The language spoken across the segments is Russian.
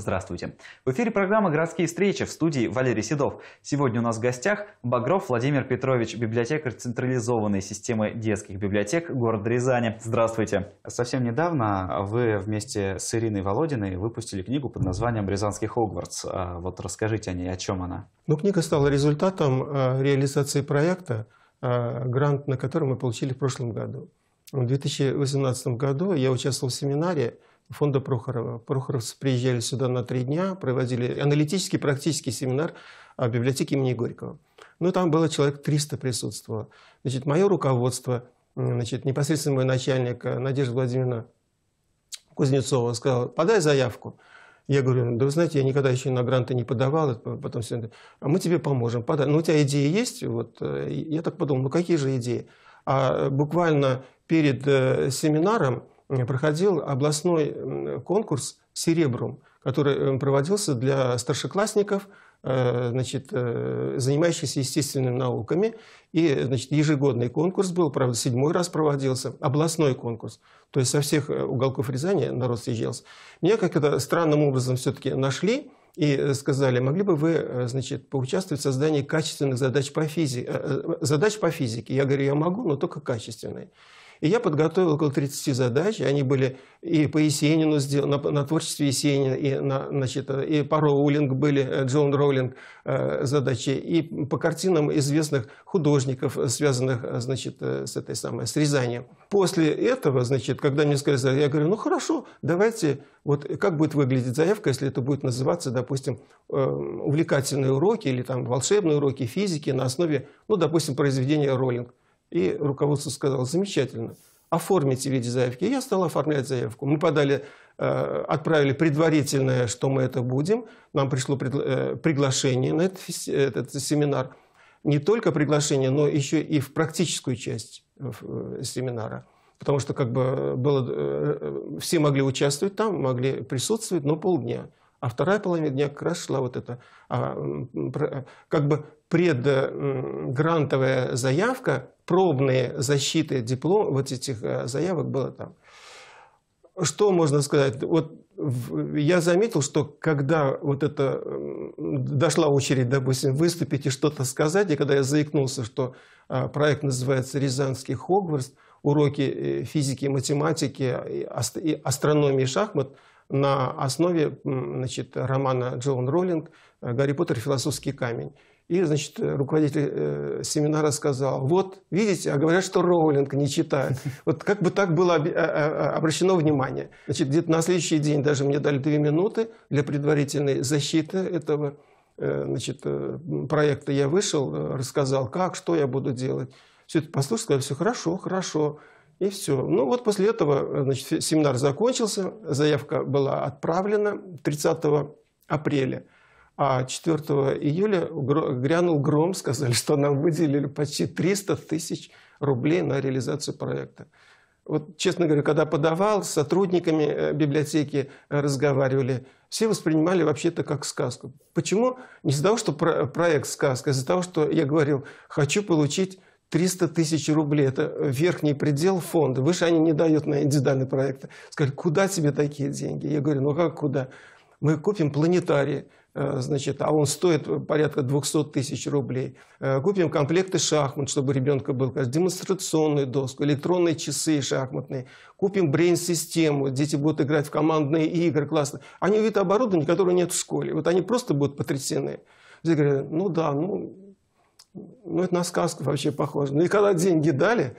Здравствуйте. В эфире программа «Городские встречи» в студии Валерий Седов. Сегодня у нас в гостях Багров Владимир Петрович, библиотекарь централизованной системы детских библиотек города Рязани. Здравствуйте. Совсем недавно вы вместе с Ириной Володиной выпустили книгу под названием «Рязанский Хогвартс». А вот расскажите о ней, о чем она? Ну, книга стала результатом э, реализации проекта, э, грант на который мы получили в прошлом году. В 2018 году я участвовал в семинаре – фонда Прохорова. Прохоровцы приезжали сюда на три дня, проводили аналитический практический семинар о библиотеке имени Горького. Ну, там было человек 300 присутствовало. Значит, мое руководство, значит, непосредственно мой начальник э, Надежда Владимировна Кузнецова сказала, подай заявку. Я говорю, да вы знаете, я никогда еще на гранты не подавал, потом все, а мы тебе поможем, подай. Ну, у тебя идеи есть? Вот, э, я так подумал, ну, какие же идеи? А буквально перед э, семинаром проходил областной конкурс «Серебрум», который э, проводился для старшеклассников, э, значит, э, занимающихся естественными науками. И значит, ежегодный конкурс был, правда, седьмой раз проводился, областной конкурс. То есть со всех уголков Рязани народ съезжался. Меня как-то странным образом все-таки нашли и сказали, могли бы вы, значит, поучаствовать в создании качественных задач по, физи... задач по физике. Я говорю, я могу, но только качественные. И я подготовил около 30 задач, они были и по Есенину, на, на творчестве Есенина, и, на, значит, и по Роулинг были, э, Джон Роулинг э, задачи, и по картинам известных художников, связанных э, значит, с этой самой, с Рязанием. После этого, значит, когда мне сказали, я говорю, ну хорошо, давайте, вот как будет выглядеть заявка, если это будет называться, допустим, эм, увлекательные уроки или там волшебные уроки физики на основе, ну, допустим, произведения Роллинг. И руководство сказало, замечательно, оформите в виде заявки. Я стал оформлять заявку. Мы подали, э, отправили предварительное, что мы это будем. Нам пришло э, приглашение на этот, этот семинар. Не только приглашение, но еще и в практическую часть э, семинара. Потому что как бы было, все могли участвовать там, могли присутствовать, но полдня. А вторая половина дня как раз шла вот это, а, как бы предгрантовая э, заявка, пробные защиты диплом, вот этих э, заявок было там. Что можно сказать? Вот я заметил, что когда вот это дошла очередь, допустим, выступить и что-то сказать, и когда я заикнулся, что э, проект называется «Рязанский Хогвартс», уроки физики, математики, астрономии и шахмат на основе значит, романа Джоан Роллинг «Гарри Поттер и философский камень». И, значит, руководитель э, семинара сказал, вот, видите, а говорят, что Роулинг не читает. Вот как бы так было а, а, а, обращено внимание. Значит, где-то на следующий день даже мне дали две минуты для предварительной защиты этого э, значит, э, проекта. Я вышел, э, рассказал, как, что я буду делать. Все это послушал, сказал, все хорошо, хорошо. И все. Ну вот после этого э, значит, семинар закончился, заявка была отправлена 30 апреля а 4 июля грянул гром, сказали, что нам выделили почти 300 тысяч рублей на реализацию проекта. Вот, честно говоря, когда подавал, с сотрудниками э, библиотеки э, разговаривали, все воспринимали вообще-то как сказку. Почему? Не из-за того, что проект сказка, а из-за того, что я говорил, хочу получить 300 тысяч рублей. Это верхний предел фонда. Выше они не дают на индивидуальные проекты. Сказали, куда тебе такие деньги? Я говорю, ну как куда? Мы купим планетарии Э, значит, а он стоит порядка 200 тысяч рублей. Э, купим комплекты шахмат, чтобы ребенка был, демонстрационную доску, электронные часы шахматные. Купим брейн-систему, дети будут играть в командные игры, классно. Они увидят оборудование, которого нет в школе. Вот они просто будут потрясены. Дети говорят, ну да, ну, ну это на сказку вообще похоже. Ну и когда деньги дали,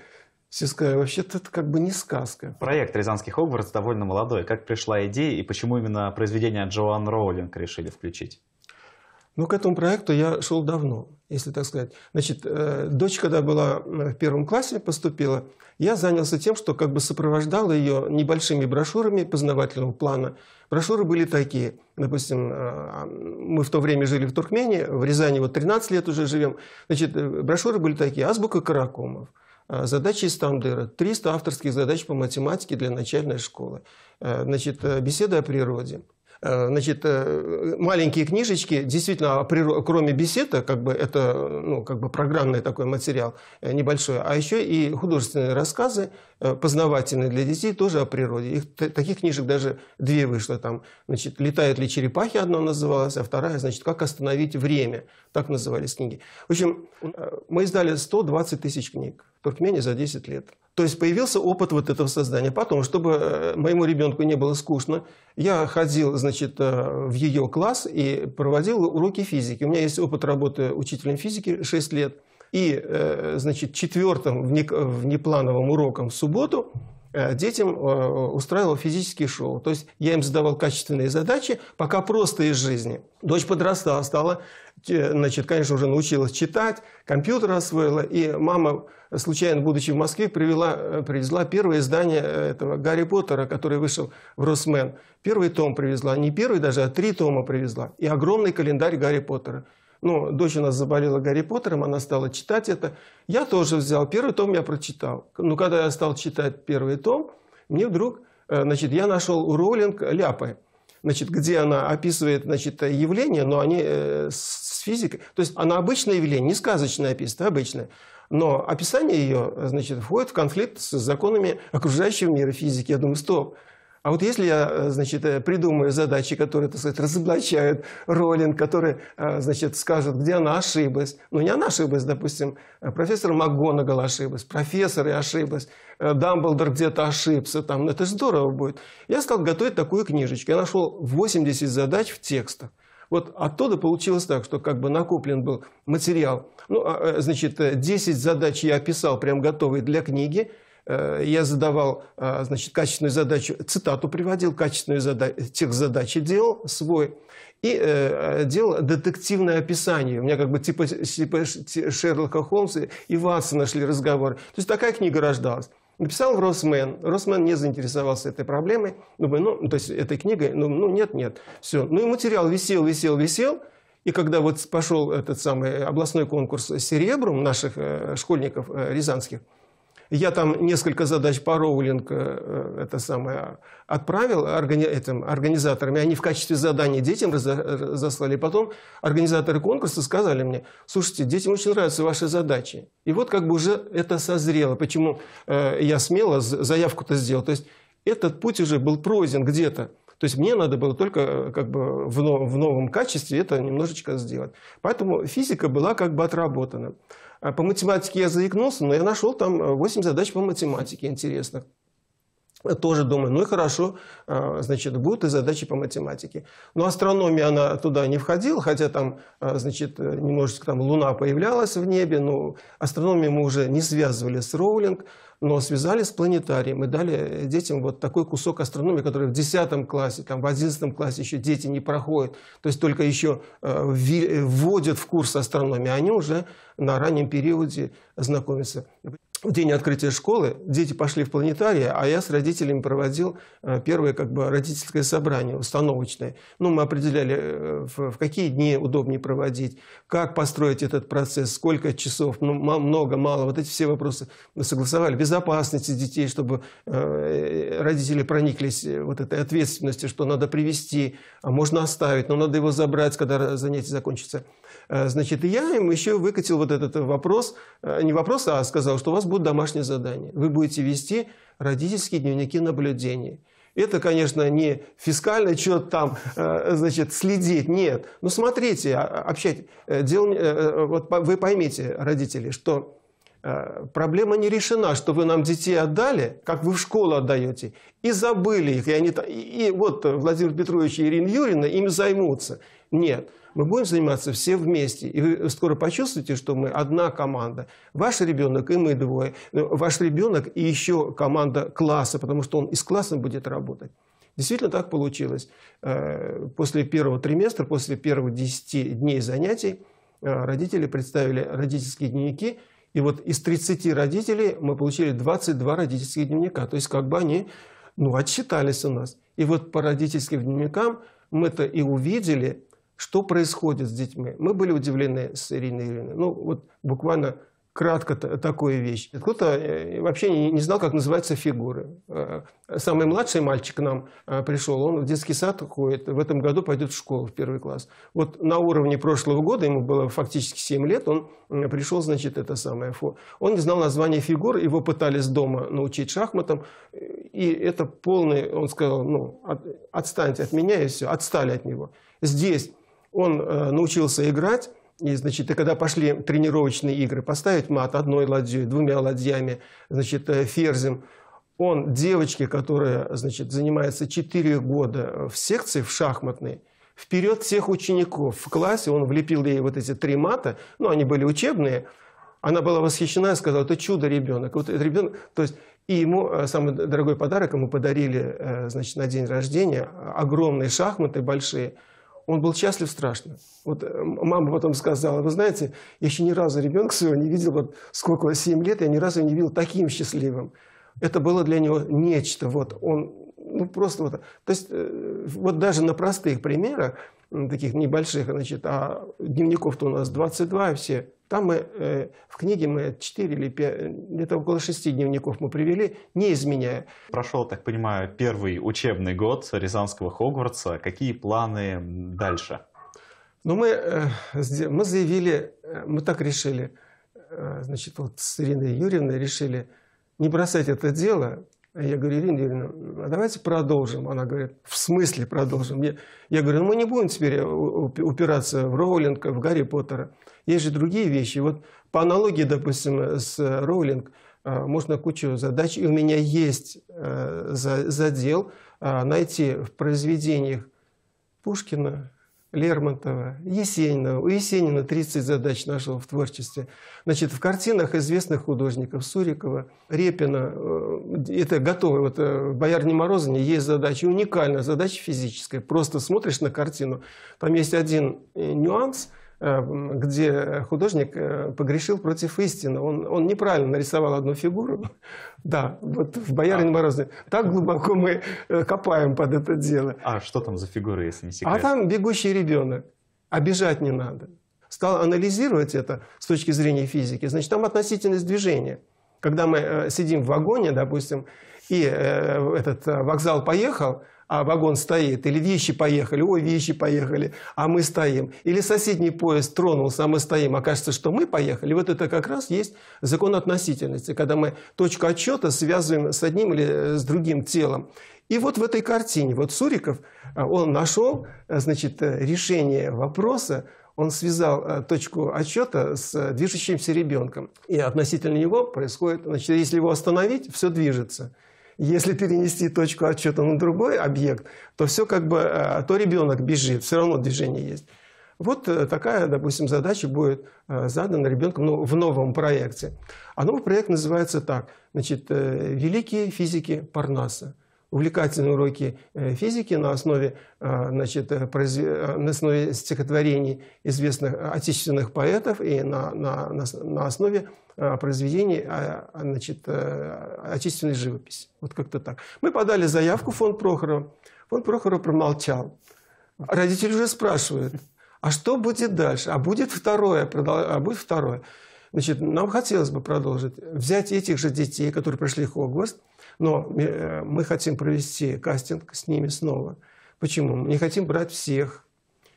Сиская, вообще-то это как бы не сказка. Проект «Рязанский Хогвартс» довольно молодой. Как пришла идея и почему именно произведение Джоан Роулинг решили включить? Ну, к этому проекту я шел давно, если так сказать. Значит, э, дочь, когда была в первом классе, поступила, я занялся тем, что как бы сопровождал ее небольшими брошюрами познавательного плана. Брошюры были такие. Допустим, э, мы в то время жили в Туркмении, в Рязани вот 13 лет уже живем. Значит, э, брошюры были такие. Азбука Каракумов. Э, задачи из Тамдера. 300 авторских задач по математике для начальной школы. Э, значит, э, беседа о природе. Э, значит, э, маленькие книжечки, действительно, а кроме беседы, как бы это ну, как бы программный такой материал э, небольшой, а еще и художественные рассказы, познавательные для детей, тоже о природе. Их, таких книжек даже две вышло. Там, значит, «Летают ли черепахи» одна называлась, а вторая, значит, «Как остановить время». Так назывались книги. В общем, мы издали 120 тысяч книг в Туркмении за 10 лет. То есть появился опыт вот этого создания. Потом, чтобы э, моему ребенку не было скучно, я ходил, значит, э, в ее класс и проводил уроки физики. У меня есть опыт работы учителем физики 6 лет. И, э, значит, четвертым внеплановым уроком в субботу Э, детям э, устраивал физические шоу. То есть я им задавал качественные задачи, пока просто из жизни. Дочь подросла, стала, значит, конечно, уже научилась читать, компьютер освоила, и мама, случайно будучи в Москве, привела, э, привезла первое издание этого Гарри Поттера, который вышел в Росмен. Первый том привезла, не первый даже, а три тома привезла, и огромный календарь Гарри Поттера – ну, дочь у нас заболела Гарри Поттером, она стала читать это. Я тоже взял. Первый том я прочитал. Но когда я стал читать первый том, мне вдруг, э, значит, я нашел у Роулинг ляпы значит, где она описывает значит, явления, но они э, с физикой. То есть она обычное явление, не сказочное описывает, обычное. Но описание ее э, значит, входит в конфликт с законами окружающего мира физики. Я думаю, стоп, а вот если я, э, значит, э, придумаю задачи, которые, так сказать, разоблачают Роллинг, которые, э, значит, скажут, где она ошиблась. Ну, не она ошиблась, допустим, профессор МакГонагал ошиблась, профессор и ошиблась, Дамблдор где-то ошибся, там, ну, это здорово будет. Я стал готовить такую книжечку. Я нашел 80 задач в текстах. Вот оттуда получилось так, что как бы накоплен был материал. Ну, а, значит, 10 задач я описал прям готовый для книги – Э, я задавал э, значит, качественную задачу, цитату приводил, качественную задач, тех задачи делал свой и э, э, делал детективное описание. У меня как бы типа, типа Шерлока Холмса и Ватсона шли разговор. То есть такая книга рождалась. Написал в Росмен. Росмен не заинтересовался этой проблемой. Думаю, ну, то есть этой книгой. Ну, ну нет, нет. Все. Ну и материал висел, висел, висел. И когда вот пошел этот самый областной конкурс «Серебрум» наших школьников рязанских – я там несколько задач по роулинг э, это самое, отправил органи, этим, организаторам, и они в качестве задания детям заслали. Потом организаторы конкурса сказали мне, слушайте, детям очень нравятся ваши задачи. И вот как бы уже это созрело. Почему э, я смело заявку-то сделал? То есть этот путь уже был пройден где-то. То есть мне надо было только э, как бы в, в новом качестве это немножечко сделать. Поэтому физика была как бы отработана. А по математике я заикнулся, но я нашел там 8 э, задач по математике интересных. Тоже думаю, ну и хорошо, а, значит, будут и задачи по математике. Но астрономия, она туда не входила, хотя там, а, значит, э, немножечко там Луна появлялась в небе, но астрономию мы уже не связывали с Роулинг но связали с планетарием и дали э, детям вот такой кусок астрономии, который в 10 классе, там, в 11 классе еще дети не проходят, то есть только еще э, э, вводят в курс астрономии, а они уже на раннем периоде знакомятся в день открытия школы дети пошли в планетарий, а я с родителями проводил э, первое как бы родительское собрание установочное. Ну, мы определяли, э, в какие дни удобнее проводить, как построить этот процесс, сколько часов, ну, много, мало. Вот эти все вопросы мы согласовали. Безопасность детей, чтобы э, родители прониклись вот этой ответственностью, что надо привести, а можно оставить, но надо его забрать, когда занятие закончится. Э, значит, и я им еще выкатил вот этот вопрос, э, не вопрос, а сказал, что у вас будет домашнее задание. Вы будете вести родительские дневники наблюдения. Это, конечно, не фискальный что-то там, э, значит, следить, нет. Но смотрите, а, а, общать, дел, вот вы поймите, родители, что проблема не решена, что вы нам детей отдали, как вы в школу отдаете, и забыли их. И, они, и вот Владимир Петрович и Ирина Юрьевна им займутся. Нет. Мы будем заниматься все вместе. И вы скоро почувствуете, что мы одна команда. Ваш ребенок и мы двое. Ну, ваш ребенок и еще команда класса, потому что он из класса будет работать. Действительно так получилось. Э, после первого триместра, после первых 10 дней занятий э, родители представили родительские дневники. И вот из 30 родителей мы получили 22 родительских дневника. То есть как бы они ну, отсчитались у нас. И вот по родительским дневникам мы-то и увидели, что происходит с детьми. Мы были удивлены с Ириной Юрьевной. Ну, вот буквально кратко такую вещь. Кто-то э, вообще не, знал, как называются фигуры. Э, самый младший мальчик к нам э, пришел, он в детский сад ходит, в этом году пойдет в школу, в первый класс. Вот на уровне прошлого года, ему было фактически 7 лет, он пришел, значит, это самое фо. Он не знал название фигур, его пытались дома научить шахматам, и это полный, он сказал, ну, отстаньте от меня, и все, отстали от него. Здесь он э, научился играть, и, значит, и когда пошли тренировочные игры, поставить мат одной ладьей, двумя ладьями, значит, э, ферзем, он девочке, которая, значит, занимается 4 года в секции, в шахматной, вперед всех учеников в классе, он влепил ей вот эти три мата, ну, они были учебные, она была восхищена и сказала, это чудо ребенок, вот это ребенок, то есть и ему э, самый дорогой подарок ему подарили, значит, на день рождения огромные шахматы большие, он был счастлив страшно. Вот э, мама потом сказала, вы знаете, я еще ни разу ребенка своего не видел, вот сколько, 7 лет, я ни разу не видел таким счастливым. Это было для него нечто. Вот он, ну просто вот. То есть э, вот даже на простых примерах, таких небольших, значит, а дневников-то у нас 22 все, там мы, э, в книге мы 4 или 5, где около 6 дневников мы привели, не изменяя. Прошел, так понимаю, первый учебный год Рязанского Хогвартса. Какие планы дальше? Ну, мы, э, мы заявили, э, мы так решили, значит, вот с Ириной Юрьевной решили не бросать это дело, я говорю, Ирина Юрьевна, а давайте продолжим. Она говорит, в смысле продолжим? Я, я говорю, ну мы не будем теперь упираться в Роулинга, в Гарри Поттера. Есть же другие вещи. Вот по аналогии, допустим, с э, Роулинг, э, можно кучу задач, и у меня есть э, задел найти в произведениях Пушкина, Лермонтова, Есенина. У Есенина 30 задач нашел в творчестве. Значит, в картинах известных художников Сурикова, Репина, это готовые, вот в «Боярне Морозовне» есть задача, уникальная задача физическая. Просто смотришь на картину, там есть один нюанс – Эм, где э, художник э, погрешил против истины. Он, он неправильно нарисовал одну фигуру. Да, вот в «Боярин а. Морозный». Так глубоко мы э, копаем под это дело. А что там за фигура, если не а секрет? А там бегущий ребенок. Обижать не надо. Стал анализировать это с точки зрения физики. Значит, там относительность движения. Когда мы сидим в вагоне, допустим, и этот вокзал поехал, а вагон стоит, или вещи поехали, ой, вещи поехали, а мы стоим. Или соседний поезд тронулся, а мы стоим, а кажется, что мы поехали. Вот это как раз есть закон относительности, когда мы точку отчета связываем с одним или э, с другим телом. И вот в этой картине, вот Суриков, э, он нашел, э, значит, решение вопроса, он связал точку отсчета с движущимся ребенком. И относительно него происходит, значит, если его остановить, все движется. Если перенести точку отчета на другой объект, то все как бы, э, а то ребенок бежит, все равно движение есть. Вот э, такая, допустим, задача будет э, задана ребенком ну, в новом проекте. А новый проект называется так. Значит, «Великие физики Парнаса» увлекательные уроки э, физики на основе, э, значит, э, на основе стихотворений известных отечественных поэтов и на, на, на, основе произведений значит, отечественной живописи. Вот как-то так. Мы подали заявку в фонд Прохорова. Фонд Прохорова промолчал. Родители уже спрашивают, а что будет дальше? А будет второе, а будет второе. Значит, нам хотелось бы продолжить взять этих же детей, которые прошли Хогвартс, но э, мы хотим провести кастинг с ними снова. Почему? Мы не хотим брать всех.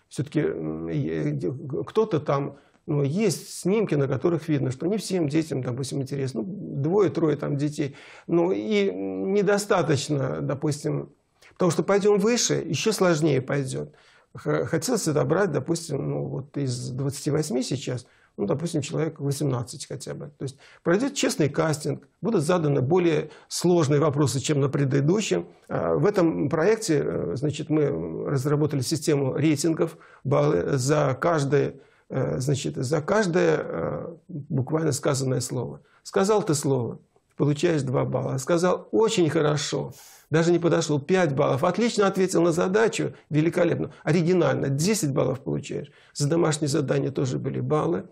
Все-таки э, кто-то там, но ну, есть снимки, на которых видно, что не всем детям, допустим, интересно. Ну, двое-трое там детей. Ну, и недостаточно, допустим, потому что пойдем выше, еще сложнее пойдет. Хотелось брать, допустим, ну, вот из 28 сейчас ну, допустим, человек 18 хотя бы. То есть пройдет честный кастинг, будут заданы более сложные вопросы, чем на предыдущем. А, в этом проекте, э, значит, мы разработали систему рейтингов баллы за каждое, э, значит, за каждое э, буквально сказанное слово. Сказал ты слово, получаешь 2 балла. Сказал очень хорошо, даже не подошел, 5 баллов. Отлично ответил на задачу, великолепно, оригинально, 10 баллов получаешь. За домашние задания тоже были баллы.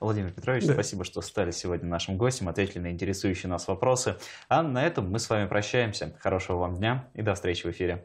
Владимир Петрович, да. спасибо, что стали сегодня нашим гостем, ответили на интересующие нас вопросы. А на этом мы с вами прощаемся. Хорошего вам дня и до встречи в эфире.